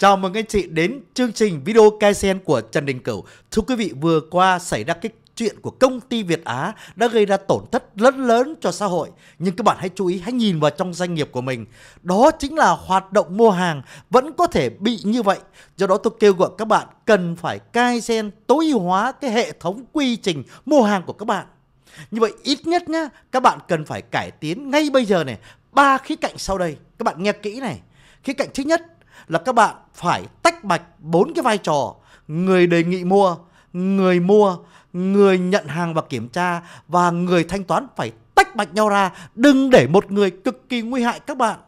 Chào mừng anh chị đến chương trình video Kaisen của Trần Đình Cửu. Thưa quý vị, vừa qua xảy ra cái chuyện của công ty Việt Á đã gây ra tổn thất lớn lớn cho xã hội. Nhưng các bạn hãy chú ý, hãy nhìn vào trong doanh nghiệp của mình. Đó chính là hoạt động mua hàng vẫn có thể bị như vậy. Do đó tôi kêu gọi các bạn cần phải Kaizen tối ưu hóa cái hệ thống quy trình mua hàng của các bạn. Như vậy ít nhất nhá, các bạn cần phải cải tiến ngay bây giờ này ba khía cạnh sau đây. Các bạn nghe kỹ này. Khía cạnh thứ nhất là các bạn phải tách bạch bốn cái vai trò người đề nghị mua, người mua, người nhận hàng và kiểm tra và người thanh toán phải tách bạch nhau ra, đừng để một người cực kỳ nguy hại các bạn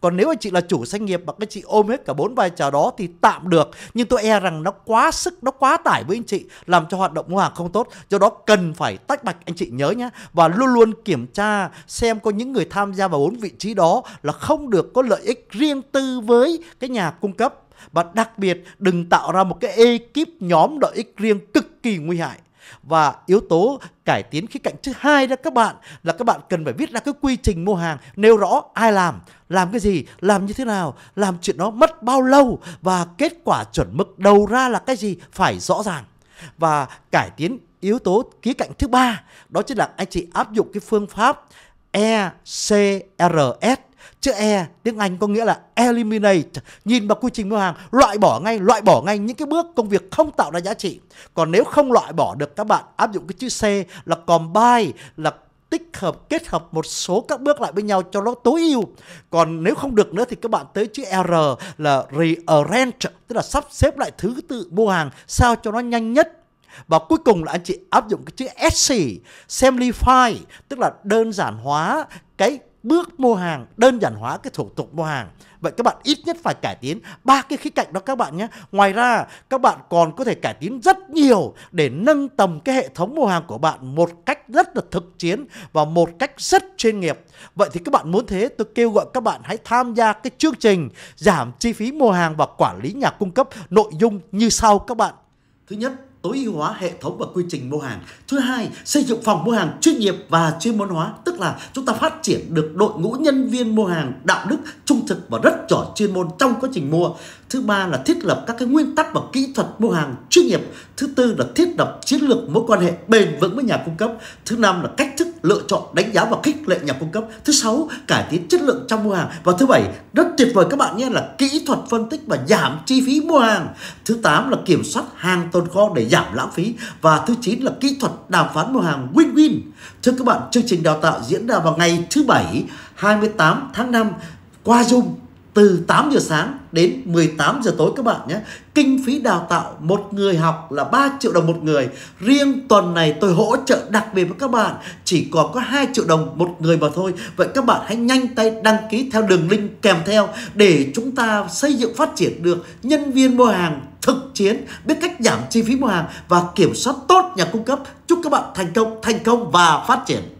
còn nếu anh chị là chủ doanh nghiệp mà các chị ôm hết cả bốn vai trò đó thì tạm được nhưng tôi e rằng nó quá sức nó quá tải với anh chị làm cho hoạt động mua hàng không tốt do đó cần phải tách bạch anh chị nhớ nhé và luôn luôn kiểm tra xem có những người tham gia vào bốn vị trí đó là không được có lợi ích riêng tư với cái nhà cung cấp và đặc biệt đừng tạo ra một cái ekip nhóm lợi ích riêng cực kỳ nguy hại và yếu tố cải tiến khía cạnh thứ hai đó các bạn là các bạn cần phải viết ra cái quy trình mua hàng nêu rõ ai làm làm cái gì làm như thế nào làm chuyện đó mất bao lâu và kết quả chuẩn mực đầu ra là cái gì phải rõ ràng và cải tiến yếu tố khía cạnh thứ ba đó chính là anh chị áp dụng cái phương pháp ECRS Chữ E tiếng Anh có nghĩa là eliminate, nhìn vào quy trình mua hàng, loại bỏ ngay, loại bỏ ngay những cái bước công việc không tạo ra giá trị. Còn nếu không loại bỏ được các bạn áp dụng cái chữ C là combine là tích hợp kết hợp một số các bước lại với nhau cho nó tối ưu còn nếu không được nữa thì các bạn tới chữ R là rearrange tức là sắp xếp lại thứ tự mua hàng sao cho nó nhanh nhất và cuối cùng là anh chị áp dụng cái chữ SC, simplify, tức là đơn giản hóa cái bước mua hàng đơn giản hóa cái thủ tục mua hàng vậy các bạn ít nhất phải cải tiến ba cái khía cạnh đó các bạn nhé ngoài ra các bạn còn có thể cải tiến rất nhiều để nâng tầm cái hệ thống mua hàng của bạn một cách rất là thực chiến và một cách rất chuyên nghiệp vậy thì các bạn muốn thế tôi kêu gọi các bạn hãy tham gia cái chương trình giảm chi phí mua hàng và quản lý nhà cung cấp nội dung như sau các bạn thứ nhất tối ưu hóa hệ thống và quy trình mua hàng. Thứ hai, xây dựng phòng mua hàng chuyên nghiệp và chuyên môn hóa, tức là chúng ta phát triển được đội ngũ nhân viên mua hàng đạo đức, trung thực và rất giỏi chuyên môn trong quá trình mua thứ ba là thiết lập các cái nguyên tắc và kỹ thuật mua hàng chuyên nghiệp thứ tư là thiết lập chiến lược mối quan hệ bền vững với nhà cung cấp thứ năm là cách thức lựa chọn đánh giá và khích lệ nhà cung cấp thứ sáu cải tiến chất lượng trong mua hàng và thứ bảy rất tuyệt vời các bạn nhé là kỹ thuật phân tích và giảm chi phí mua hàng thứ tám là kiểm soát hàng tồn kho để giảm lãng phí và thứ chín là kỹ thuật đàm phán mua hàng win-win thưa các bạn chương trình đào tạo diễn ra vào ngày thứ bảy 28 tháng 5 qua Zoom từ 8 giờ sáng đến 18 giờ tối các bạn nhé. Kinh phí đào tạo một người học là 3 triệu đồng một người. Riêng tuần này tôi hỗ trợ đặc biệt với các bạn chỉ còn có 2 triệu đồng một người mà thôi. Vậy các bạn hãy nhanh tay đăng ký theo đường link kèm theo để chúng ta xây dựng phát triển được nhân viên mua hàng thực chiến, biết cách giảm chi phí mua hàng và kiểm soát tốt nhà cung cấp. Chúc các bạn thành công, thành công và phát triển.